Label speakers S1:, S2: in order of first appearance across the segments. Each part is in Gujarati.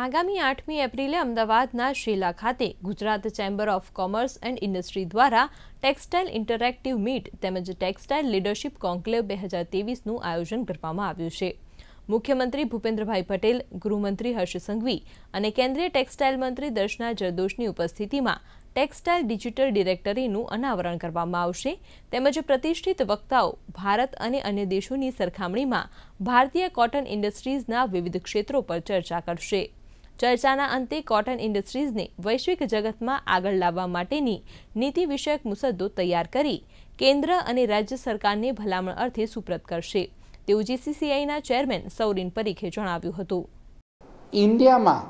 S1: આગામી આઠમી એપ્રિલે અમદાવાદના શીલા ખાતે Gujarat chamber of commerce and industry દ્વારા ટેક્સટાઇલ ઇન્ટરેક્ટિવ મીટ તેમજ ટેક્સટાઇલ લીડરશીપ કોન્ક્લેવ બે હજાર તેવીસનું આયોજન કરવામાં આવ્યું છે મુખ્યમંત્રી ભૂપેન્દ્રભાઈ પટેલ ગૃહમંત્રી હર્ષ સંઘવી અને કેન્દ્રીય ટેક્સટાઇલ મંત્રી દર્શના જરદોશની ઉપસ્થિતિમાં ટેક્સટાઇલ ડિજિટલ ડિરેક્ટરીનું અનાવરણ કરવામાં આવશે તેમજ પ્રતિષ્ઠિત વક્તાઓ ભારત અને અન્ય દેશોની સરખામણીમાં ભારતીય કોટન ઇન્ડસ્ટ્રીઝના વિવિધ ક્ષેત્રો પર ચર્ચા કરશે ચર્ચાના અંતે કોટન ઇન્ડસ્ટ્રીઝને વૈશ્વિક જગતમાં આગળ લાવવા માટેની નીતિ વિષયક મુસદ્દો તૈયાર કરી કેન્દ્ર અને રાજ્ય સરકારને ભલામણ અર્થે સુપ્રત કરશે તેવું જીસીસીઆઈના ચેરમેન સૌરીન પરીખે જણાવ્યું હતું
S2: ઇન્ડિયામાં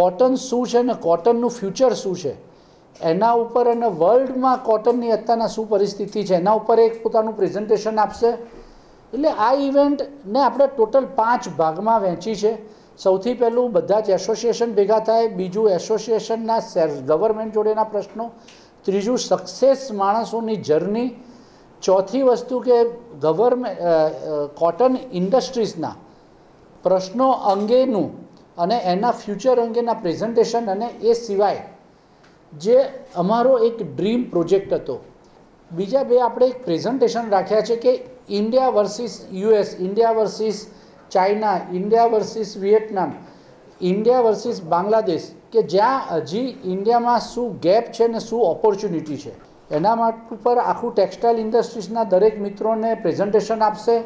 S2: કોટન શું છે અને કોટનનું ફ્યુચર શું છે એના ઉપર અને વર્લ્ડમાં કોટનની અત્યારના શું પરિસ્થિતિ છે એના ઉપર એક પોતાનું પ્રેઝન્ટેશન આપશે એટલે આ ઇવેન્ટને આપણે ટોટલ પાંચ ભાગમાં વહેંચી છે સૌથી પહેલું બધા જ એસોસિએશન ભેગા થાય બીજું એસોસિએશનના ગવર્મેન્ટ જોડેના પ્રશ્નો ત્રીજું સક્સેસ માણસોની જર્ની ચોથી વસ્તુ કે ગવર્મેન્ટ કોટન ઇન્ડસ્ટ્રીઝના પ્રશ્નો અંગેનું અને એના ફ્યુચર અંગેના પ્રેઝન્ટેશન અને એ સિવાય જે અમારો એક ડ્રીમ પ્રોજેક્ટ હતો બીજા બે આપણે એક પ્રેઝન્ટેશન રાખ્યા છે કે India versus US India versus China India versus Vietnam India versus Bangladesh કે જ્યાં હજી ઇન્ડિયામાં શું ગેપ છે ને શું ઓપોર્ચ્યુનિટી છે એના માટે ઉપર આખું ટેક્સટાઇલ ઇન્ડસ્ટ્રીઝના દરેક મિત્રોને પ્રેઝન્ટેશન આપશે